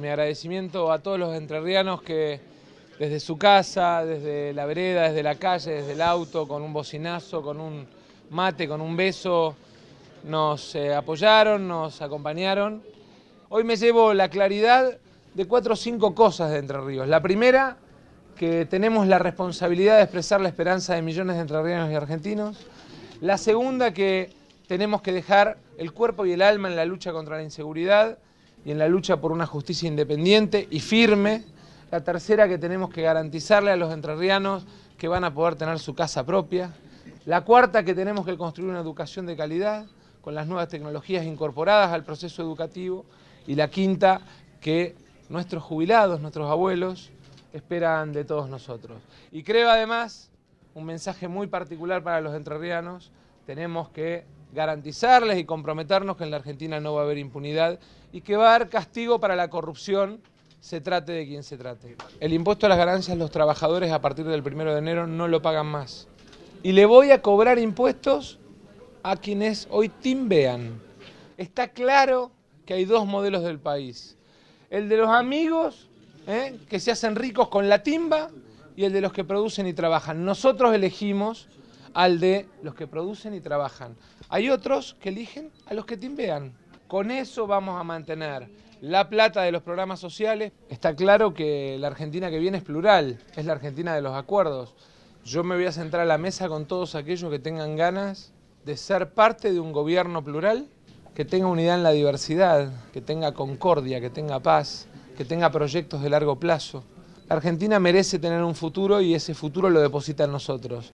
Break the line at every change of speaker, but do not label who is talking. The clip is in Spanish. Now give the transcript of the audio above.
Mi agradecimiento a todos los entrerrianos que desde su casa, desde la vereda, desde la calle, desde el auto, con un bocinazo, con un mate, con un beso, nos eh, apoyaron, nos acompañaron. Hoy me llevo la claridad de cuatro o cinco cosas de Entre Ríos. La primera, que tenemos la responsabilidad de expresar la esperanza de millones de entrerrianos y argentinos. La segunda, que tenemos que dejar el cuerpo y el alma en la lucha contra la inseguridad y en la lucha por una justicia independiente y firme. La tercera que tenemos que garantizarle a los entrerrianos que van a poder tener su casa propia. La cuarta que tenemos que construir una educación de calidad con las nuevas tecnologías incorporadas al proceso educativo. Y la quinta que nuestros jubilados, nuestros abuelos, esperan de todos nosotros. Y creo además un mensaje muy particular para los entrerrianos. Tenemos que garantizarles y comprometernos que en la Argentina no va a haber impunidad y que va a haber castigo para la corrupción, se trate de quien se trate. El impuesto a las ganancias los trabajadores a partir del 1 de enero no lo pagan más. Y le voy a cobrar impuestos a quienes hoy timbean. Está claro que hay dos modelos del país. El de los amigos, ¿eh? que se hacen ricos con la timba, y el de los que producen y trabajan. Nosotros elegimos al de los que producen y trabajan. Hay otros que eligen a los que timbean. Con eso vamos a mantener la plata de los programas sociales. Está claro que la Argentina que viene es plural, es la Argentina de los acuerdos. Yo me voy a sentar a la mesa con todos aquellos que tengan ganas de ser parte de un gobierno plural, que tenga unidad en la diversidad, que tenga concordia, que tenga paz, que tenga proyectos de largo plazo. La Argentina merece tener un futuro y ese futuro lo deposita en nosotros.